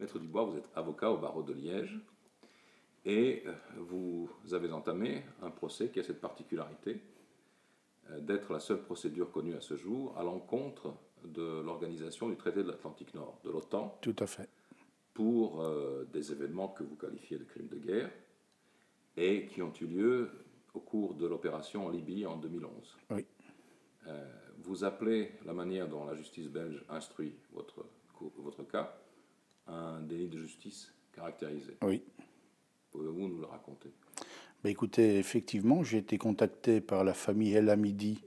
Maître Dubois, vous êtes avocat au barreau de Liège et euh, vous avez entamé un procès qui a cette particularité euh, d'être la seule procédure connue à ce jour à l'encontre de l'organisation du traité de l'Atlantique Nord, de l'OTAN. Tout à fait. Pour euh, des événements que vous qualifiez de crimes de guerre et qui ont eu lieu au cours de l'opération en Libye en 2011. Oui. vous appelez la manière dont la justice belge instruit votre, votre cas un délit de justice caractérisé. Oui. Pouvez-vous nous le raconter ben, Écoutez, effectivement, j'ai été contacté par la famille El Hamidi,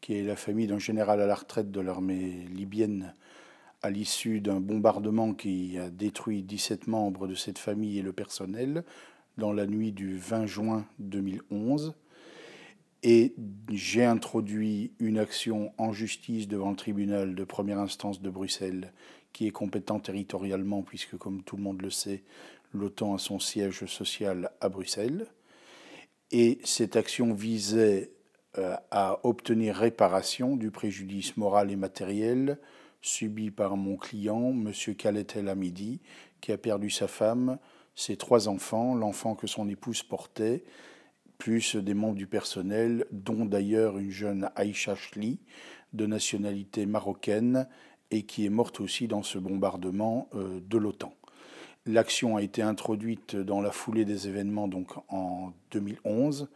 qui est la famille d'un général à la retraite de l'armée libyenne, à l'issue d'un bombardement qui a détruit 17 membres de cette famille et le personnel dans la nuit du 20 juin 2011. Et j'ai introduit une action en justice devant le tribunal de première instance de Bruxelles qui est compétent territorialement, puisque comme tout le monde le sait, l'OTAN a son siège social à Bruxelles. Et cette action visait euh, à obtenir réparation du préjudice moral et matériel subi par mon client, M. El Hamidi, qui a perdu sa femme, ses trois enfants, l'enfant que son épouse portait, plus des membres du personnel, dont d'ailleurs une jeune Aïcha Chli, de nationalité marocaine, et qui est morte aussi dans ce bombardement euh, de l'OTAN. L'action a été introduite dans la foulée des événements donc en 2011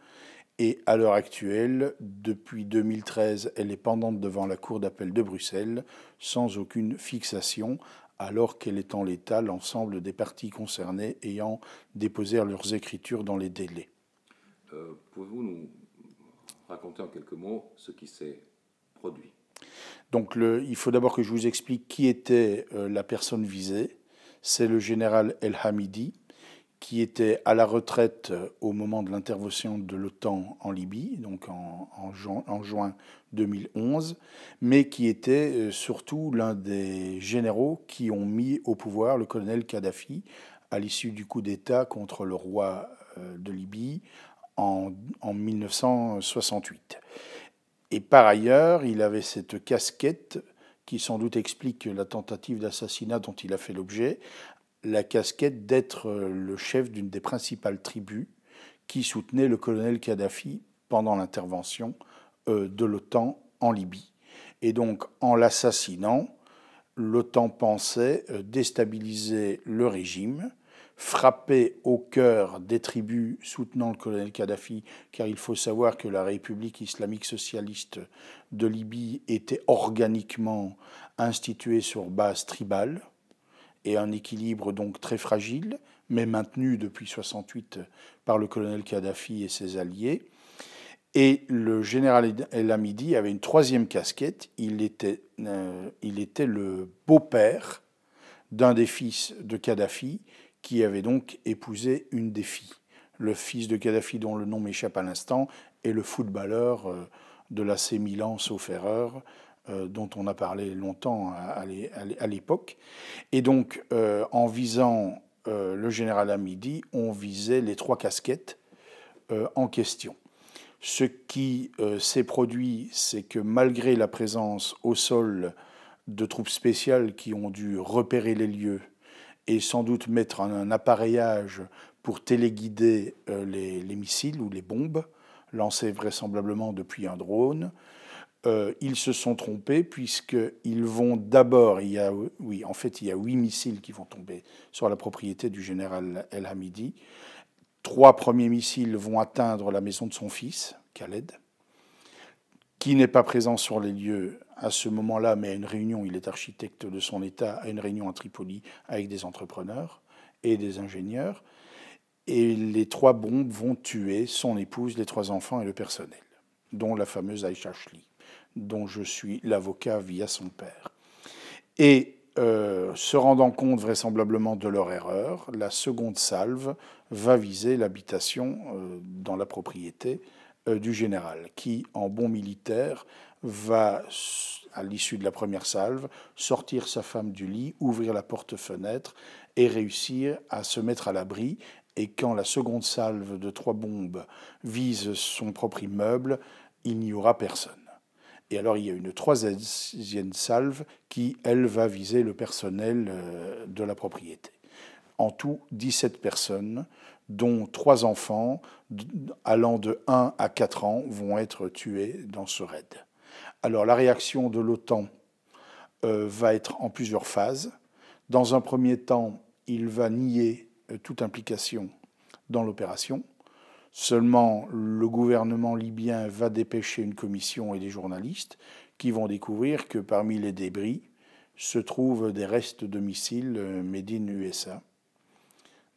et à l'heure actuelle, depuis 2013, elle est pendante devant la Cour d'appel de Bruxelles sans aucune fixation alors qu'elle est en l'état l'ensemble des parties concernées ayant déposé leurs écritures dans les délais. Euh, pouvez-vous nous raconter en quelques mots ce qui s'est produit donc le, il faut d'abord que je vous explique qui était euh, la personne visée. C'est le général El Hamidi, qui était à la retraite euh, au moment de l'intervention de l'OTAN en Libye, donc en, juin, 2011, mais qui était euh, surtout l'un des généraux qui ont mis au pouvoir le colonel Kadhafi à l'issue du coup d'État contre le roi de Libye en 1968. Et par ailleurs, il avait cette casquette qui sans doute explique la tentative d'assassinat dont il a fait l'objet, la casquette d'être le chef d'une des principales tribus qui soutenait le colonel Kadhafi pendant l'intervention euh, de l'OTAN en Libye. Et donc, en l'assassinant, l'OTAN pensait euh, déstabiliser le régime, frappé au cœur des tribus soutenant le colonel Kadhafi, car il faut savoir que la République islamique socialiste de Libye était organiquement instituée sur base tribale et un équilibre donc très fragile, mais maintenu depuis 68 par le colonel Kadhafi et ses alliés. Et le général El Hamidi avait une troisième casquette. Il euh, il était le beau-père d'un des fils de Kadhafi qui avait donc épousé une des filles, le fils de Kadhafi dont le nom m'échappe à l'instant, et le footballeur euh, de l'AC Milan, sauf erreur, euh, dont on a parlé longtemps euh, à, l'époque. Et donc, en visant le général à midi on visait les trois casquettes en question. Ce qui s'est produit, c'est que malgré la présence au sol de troupes spéciales qui ont dû repérer les lieux, et sans doute mettre un, appareillage pour téléguider euh, les, missiles ou les bombes, lancées vraisemblablement depuis un drone. Euh, ils se sont trompés puisqu'ils vont d'abord, il y oui, en fait, il y a huit missiles qui vont tomber sur la propriété du général El Hamidi. Trois premiers missiles vont atteindre la maison de son fils, Khaled, qui n'est pas présent sur les lieux à ce moment-là, mais à une réunion, il est architecte de son État, à une réunion à Tripoli avec des entrepreneurs et des ingénieurs. Et les trois bombes vont tuer son épouse, les trois enfants et le personnel, dont la fameuse Aïcha Shli, dont je suis l'avocat via son père. Et euh, se rendant compte vraisemblablement de leur erreur, la seconde salve va viser l'habitation euh, dans la propriété euh, du général, qui, en bon militaire, va, à l'issue de la première salve, sortir sa femme du lit, ouvrir la porte-fenêtre et réussir à se mettre à l'abri. Et quand la seconde salve de trois bombes vise son propre immeuble, il n'y aura personne. Et alors il y a une troisième salve qui, elle, va viser le personnel euh, de la propriété. En tout, 17 personnes, dont trois enfants allant de 1 à 4 ans, vont être tués dans ce raid. Alors la réaction de l'OTAN euh, va être en plusieurs phases. Dans un premier temps, il va nier euh, toute implication dans l'opération. Seulement, le gouvernement libyen va dépêcher une commission et des journalistes qui vont découvrir que parmi les débris se trouvent des restes de missiles USA. Euh,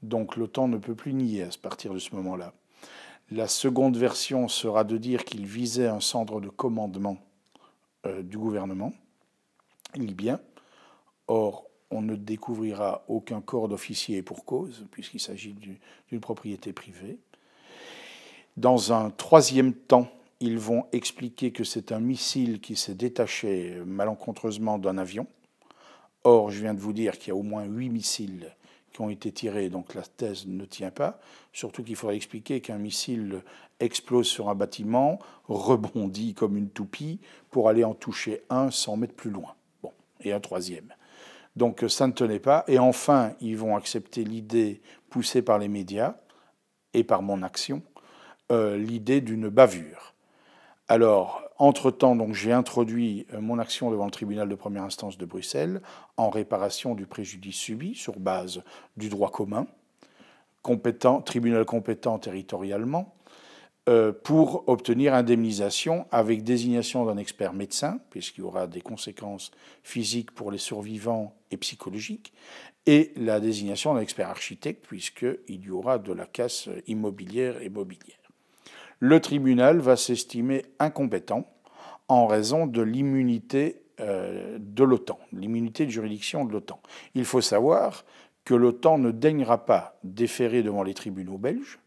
Donc l'OTAN ne peut plus nier à partir de ce moment-là. La seconde version sera de dire qu'il visait un centre de commandement euh, du gouvernement libyen. Or, on ne découvrira aucun corps d'officier pour cause, puisqu'il s'agit d'une propriété privée. Dans un troisième temps, ils vont expliquer que c'est un missile qui s'est détaché malencontreusement d'un avion. Or, je viens de vous dire qu'il y a au moins huit missiles ont été tirés. Donc la thèse ne tient pas. Surtout qu'il faudrait expliquer qu'un missile explose sur un bâtiment, rebondit comme une toupie pour aller en toucher un 100 mètres plus loin. Bon, et un troisième. Donc ça ne tenait pas. Et enfin, ils vont accepter l'idée poussée par les médias et par mon action, euh, l'idée d'une bavure. Alors, entre-temps, donc, j'ai introduit euh, mon action devant le tribunal de première instance de Bruxelles en réparation du préjudice subi sur base du droit commun, tribunal compétent territorialement, euh, pour obtenir indemnisation avec désignation d'un expert médecin, puisqu'il y aura des conséquences physiques pour les survivants et psychologiques, et la désignation d'un expert architecte, puisqu'il y aura de la casse immobilière et mobilière le tribunal va s'estimer incompétent en raison de l'immunité euh, de l'OTAN, l'immunité de juridiction de l'OTAN. Il faut savoir que l'OTAN ne daignera pas déférer devant les tribunaux belges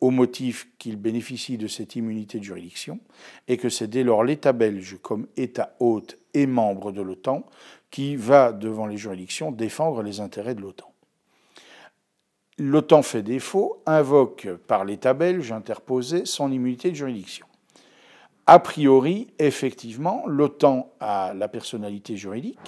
au motif qu'il bénéficie de cette immunité de juridiction et que c'est dès lors l'État belge comme État hôte et membre de l'OTAN qui va devant les juridictions défendre les intérêts de l'OTAN. L'OTAN fait défaut, invoque par l'État belge interposé son immunité de juridiction. A priori, effectivement, l'OTAN a la personnalité juridique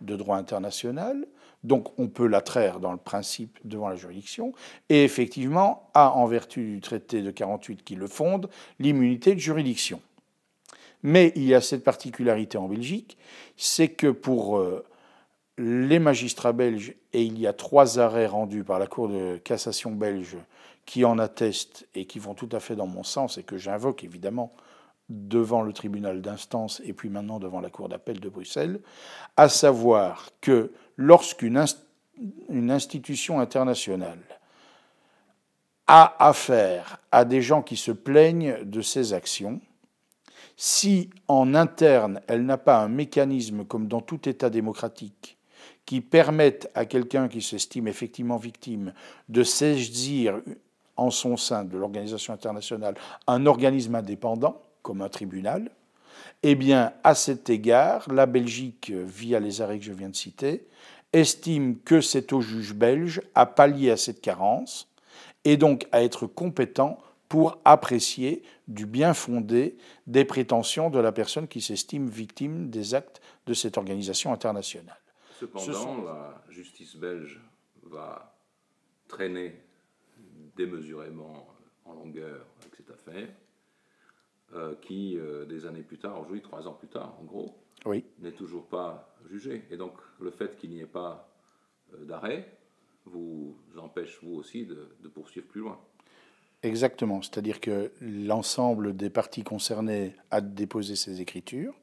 de droit international, donc on peut la traire dans le principe devant la juridiction, et effectivement a, en vertu du traité de 48 qui le fonde, l'immunité de juridiction. Mais il y a cette particularité en Belgique, c'est que pour euh, les magistrats belges, et il y a trois arrêts rendus par la Cour de cassation belge qui en attestent et qui vont tout à fait dans mon sens et que j'invoque évidemment devant le tribunal d'instance et puis maintenant devant la Cour d'appel de Bruxelles, à savoir que lorsqu'une une institution internationale a affaire à des gens qui se plaignent de ses actions, si en interne elle n'a pas un mécanisme comme dans tout État démocratique qui permettent à quelqu'un qui s'estime effectivement victime de saisir en son sein de l'organisation internationale un organisme indépendant, comme un tribunal, eh bien, à cet égard, la Belgique, via les arrêts que je viens de citer, estime que c'est au juge belge à pallier à cette carence et donc à être compétent pour apprécier du bien fondé des prétentions de la personne qui s'estime victime des actes de cette organisation internationale. Cependant, la justice belge va traîner démesurément en longueur avec cette affaire, euh, qui, euh, des années plus tard, aujourd'hui, trois ans plus tard, en gros, n'est toujours pas jugée. Et donc, le fait qu'il n'y ait pas euh, d'arrêt vous empêche, vous aussi, de, de poursuivre plus loin. Exactement, c'est-à-dire que l'ensemble des parties concernées a déposé ses écritures.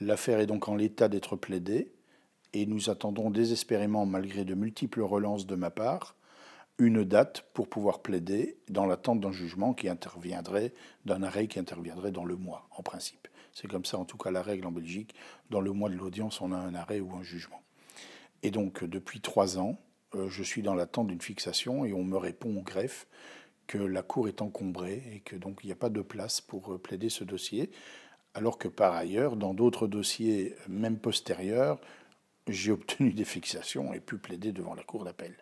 L'affaire est donc en l'état d'être plaidée et nous attendons désespérément, malgré de multiples relances de ma part, une date pour pouvoir plaider dans l'attente d'un jugement qui interviendrait, d'un arrêt qui interviendrait dans le mois, en principe. C'est comme ça, en tout cas, la règle en Belgique. Dans le mois de l'audience, on a un arrêt ou un jugement. Et donc, depuis trois ans, euh, je suis dans l'attente d'une fixation et on me répond au greffe que la cour est encombrée et que donc il n'y a pas de place pour euh, plaider ce dossier alors que par ailleurs, dans d'autres dossiers, même postérieurs, j'ai obtenu des fixations et pu plaider devant la Cour d'appel.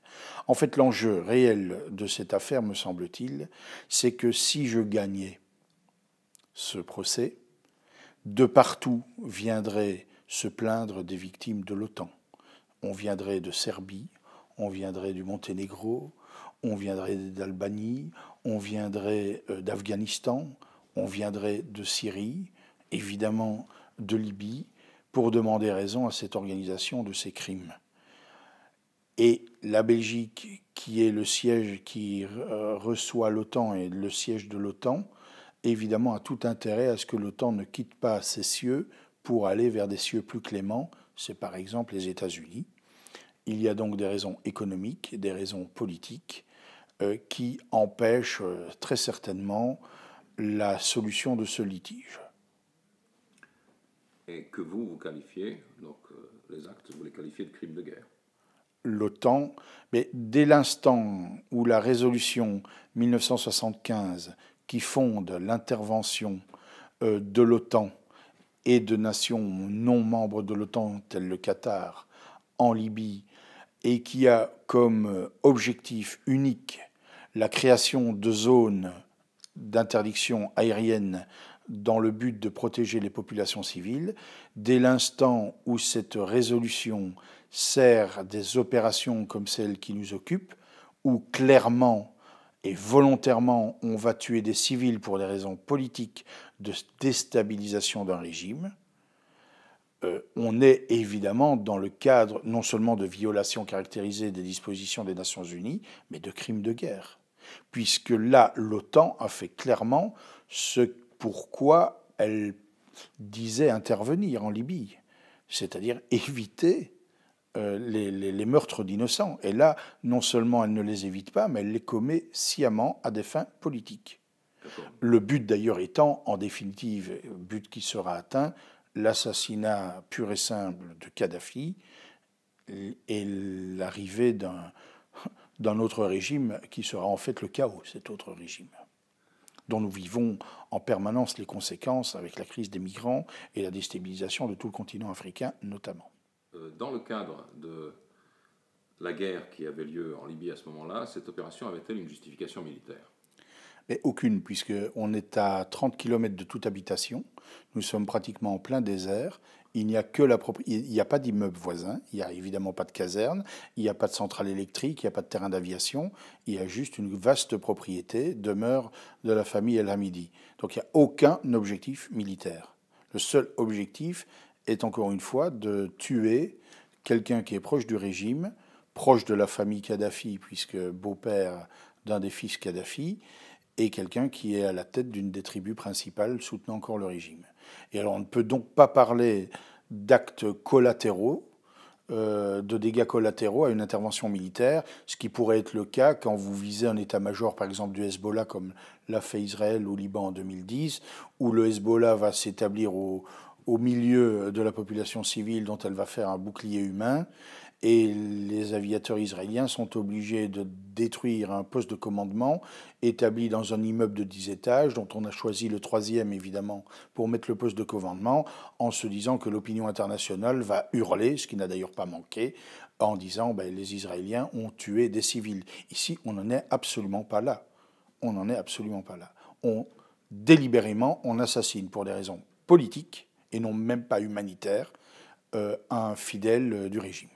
En fait, l'enjeu réel de cette affaire, me semble-t-il, c'est que si je gagnais ce procès, de partout viendraient se plaindre des victimes de l'OTAN. On viendrait de Serbie, on viendrait du Monténégro, on viendrait d'Albanie, on viendrait euh, d'Afghanistan, on viendrait de Syrie, évidemment de Libye, pour demander raison à cette organisation de ces crimes. Et la Belgique, qui est le siège qui euh, reçoit l'OTAN et le siège de l'OTAN, évidemment a tout intérêt à ce que l'OTAN ne quitte pas ses cieux pour aller vers des cieux plus cléments, c'est par exemple les États-Unis. Il y a donc des raisons économiques, des raisons politiques euh, qui empêchent euh, très certainement la solution de ce litige et que vous, vous qualifiez, donc euh, les actes, vous les qualifiez de crimes de guerre. L'OTAN, mais dès l'instant où la résolution 1975 qui fonde l'intervention euh, de l'OTAN et de nations non membres de l'OTAN, telles le Qatar, en Libye, et qui a comme euh, objectif unique la création de zones d'interdiction aérienne dans le but de protéger les populations civiles. Dès l'instant où cette résolution sert des opérations comme celle qui nous occupent, où clairement et volontairement on va tuer des civils pour des raisons politiques de déstabilisation d'un régime, euh, on est évidemment dans le cadre non seulement de violations caractérisées des dispositions des Nations Unies, mais de crimes de guerre. Puisque là, l'OTAN a fait clairement ce pourquoi elle disait intervenir en Libye, c'est-à-dire éviter euh, les, meurtres d'innocents. Et là, non seulement elle ne les évite pas, mais elle les commet sciemment à des fins politiques. Le but d'ailleurs étant, en définitive, but qui sera atteint, l'assassinat pur et simple de Kadhafi et l'arrivée d'un autre régime qui sera en fait le chaos, cet autre régime dont nous vivons en permanence les conséquences avec la crise des migrants et la déstabilisation de tout le continent africain notamment. Euh, dans le cadre de la guerre qui avait lieu en Libye à ce moment-là, cette opération avait-elle une justification militaire mais Aucune, on est à 30 km de toute habitation. Nous sommes pratiquement en plein désert. Il n'y a que la il n'y a pas d'immeuble voisin, il n'y a évidemment pas de caserne, il n'y a pas de centrale électrique, il n'y a pas de terrain d'aviation, il y a juste une vaste propriété, demeure de la famille El Hamidi. Donc il n'y a aucun objectif militaire. Le seul objectif est encore une fois de tuer quelqu'un qui est proche du régime, proche de la famille Kadhafi, puisque beau-père d'un des fils Kadhafi, et quelqu'un qui est à la tête d'une des tribus principales soutenant encore le régime. Et alors on ne peut donc pas parler d'actes collatéraux, euh, de dégâts collatéraux à une intervention militaire, ce qui pourrait être le cas quand vous visez un état-major, par exemple du Hezbollah, comme l'a fait Israël au Liban en 2010, où le Hezbollah va s'établir au, au milieu de la population civile dont elle va faire un bouclier humain et les aviateurs israéliens sont obligés de détruire un poste de commandement établi dans un immeuble de 10 étages, dont on a choisi le troisième évidemment pour mettre le poste de commandement, en se disant que l'opinion internationale va hurler, ce qui n'a d'ailleurs pas manqué, en disant ben, les Israéliens ont tué des civils. Ici, on n'en est absolument pas là. On n'en est absolument pas là. On délibérément, on assassine pour des raisons politiques et non même pas humanitaires euh, un fidèle euh, du régime.